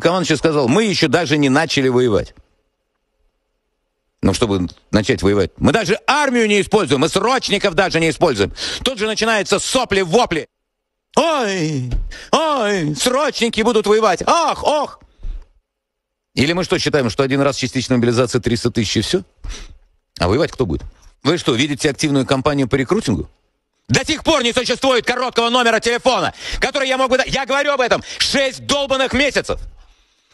Командующий сказал, мы еще даже не начали воевать. Ну, чтобы начать воевать. Мы даже армию не используем, мы срочников даже не используем. Тут же начинаются сопли-вопли. Ой, ой, срочники будут воевать. ох, ох. Или мы что, считаем, что один раз частичная мобилизация 300 тысяч и все? А воевать кто будет? Вы что, видите активную кампанию по рекрутингу? До сих пор не существует короткого номера телефона, который я мог бы... Я говорю об этом шесть долбанных месяцев.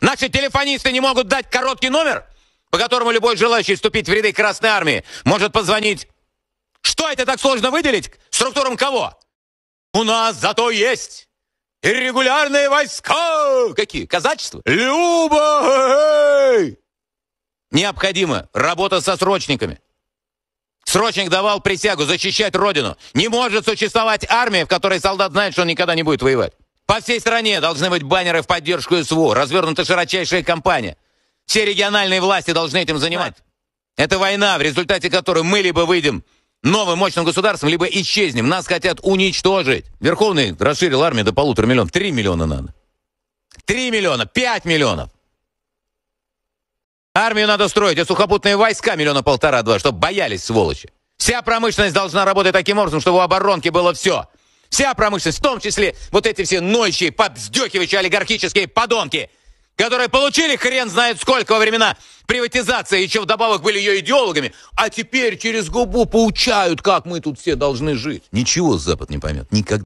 Наши телефонисты не могут дать короткий номер, по которому любой желающий вступить в ряды Красной Армии может позвонить. Что это так сложно выделить? Структурам кого? У нас зато есть регулярные войска. Какие? Казачество? Люба! Необходима работа со срочниками. Срочник давал присягу защищать родину. Не может существовать армия, в которой солдат знает, что он никогда не будет воевать. По всей стране должны быть баннеры в поддержку СВО, развернута широчайшая кампания. Все региональные власти должны этим заниматься. Это война, в результате которой мы либо выйдем новым мощным государством, либо исчезнем. Нас хотят уничтожить. Верховный расширил армию до полутора миллионов. Три миллиона надо. Три миллиона, пять миллионов. Армию надо строить, а сухопутные войска миллиона полтора-два, чтобы боялись, сволочи. Вся промышленность должна работать таким образом, чтобы у оборонки было все. Вся промышленность, в том числе вот эти все ночи, подздекивающие олигархические подонки, которые получили хрен знает сколько во времена приватизации, еще вдобавок были ее идеологами, а теперь через губу поучают, как мы тут все должны жить. Ничего Запад не поймет. Никогда.